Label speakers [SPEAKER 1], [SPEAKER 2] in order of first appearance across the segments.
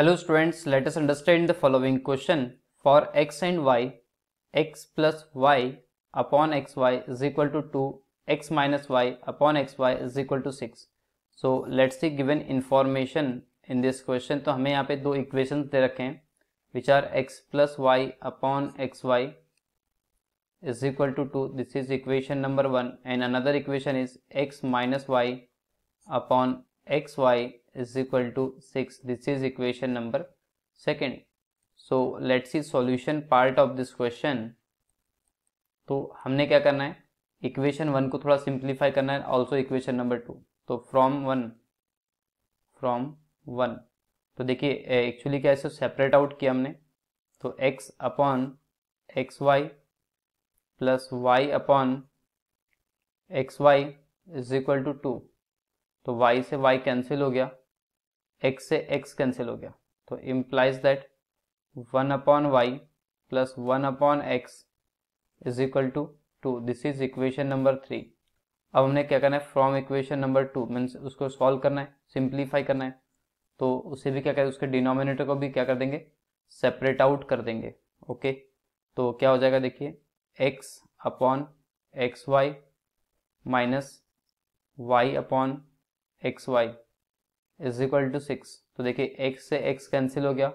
[SPEAKER 1] hello students let us understand the following question for x and y x plus y upon x y is equal to two x minus y upon x y is equal to six so let's see given information in this question तो हमें यहाँ पे दो equation दे रखे हैं which are x plus y upon x y is equal to two this is equation number one and another equation is x minus y upon x y is equal to six this is equation number second so let see solution part of this question तो हमने क्या करना है equation one को थोड़ा simplify करना है also equation number two तो फ्रॉम वन फ्रॉम वन तो देखिए एक्चुअली क्या है सेपरेट आउट किया हमने तो x upon x y plus y upon x y is equal to two तो y से y कैंसिल हो गया x से x कैंसिल हो गया तो implies that one upon y plus one upon x is equal to two this is equation number three अब हमने क्या करना है from equation number two means उसको सॉल्व करना है सिंप्लीफाई करना है तो उसे भी क्या करें उसके डिनोमिनेटर को भी क्या कर देंगे सेपरेट आउट कर देंगे ओके तो क्या हो जाएगा देखिए x upon x y minus y upon x y is equal to six तो देखिए एक्स से एक्स कैंसिल हो गया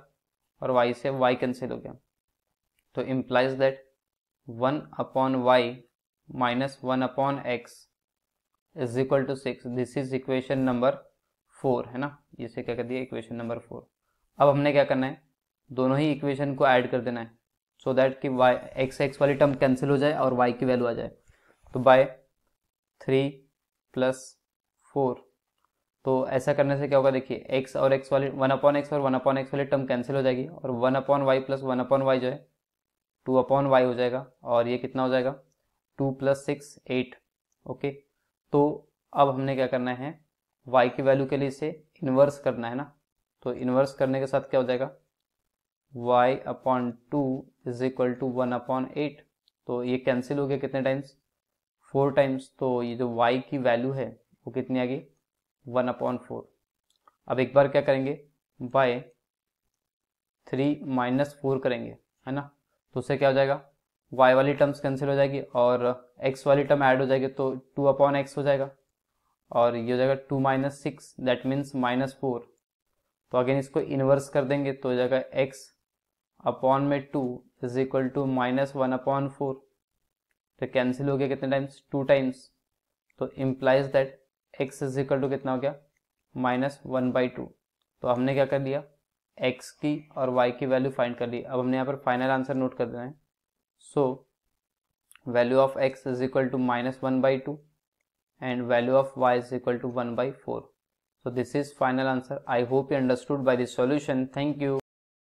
[SPEAKER 1] और वाई से वाई कैंसिल हो गया तो implies that one upon y minus one upon x is equal to six this is equation number four है ना इसे क्या कर दिया इक्वेशन नंबर फोर अब हमने क्या करना है दोनों ही इक्वेशन को ऐड कर देना है सो so दैट कि वाई एक्स एक्स वाली टर्म कैंसिल हो जाए और वाई की वैल्यू आ जाए तो बाय थ्री प्लस फोर तो ऐसा करने से क्या होगा देखिए एक्स और एक्स वाली वन अपॉन एक्स और वन अपॉन एक्स वाली टर्म कैंसिल हो जाएगी और one upon y plus one upon y जो है टू अपॉन वाई हो जाएगा और ये कितना हो जाएगा two plus six eight okay तो अब हमने क्या करना है वाई की वैल्यू के लिए इसे इन्वर्स करना है ना तो इन्वर्स करने के साथ क्या हो जाएगा y upon two is equal to one upon eight तो ये कैंसिल हो गया कितने टाइम्स फोर टाइम्स तो ये जो y की वैल्यू है वो कितनी आ गई वन अपॉन फोर अब एक बार क्या करेंगे बाय थ्री माइनस फोर करेंगे है ना तो उससे क्या हो जाएगा वाई वाली टर्म्स कैंसिल हो जाएगी और एक्स वाली टर्म ऐड हो जाएगी तो टू अपॉन एक्स हो जाएगा और ये हो जाएगा two minus six that means minus four तो अगेन इसको इन्वर्स कर देंगे तो हो जाएगा एक्स अपॉन में two is equal to minus one upon four तो कैंसिल हो गया कितने टाइम्स टू टाइम्स तो implies that x is equal to कितना हो गया माइनस वन बाई टू तो हमने क्या कर लिया एक्स की और वाई की वैल्यू फाइंड कर ली अब हमने यहाँ पर फाइनल आंसर नोट कर देना है so value of x is equal to minus one by two and value of y is equal to one by four so this is final answer I hope you understood by this solution thank you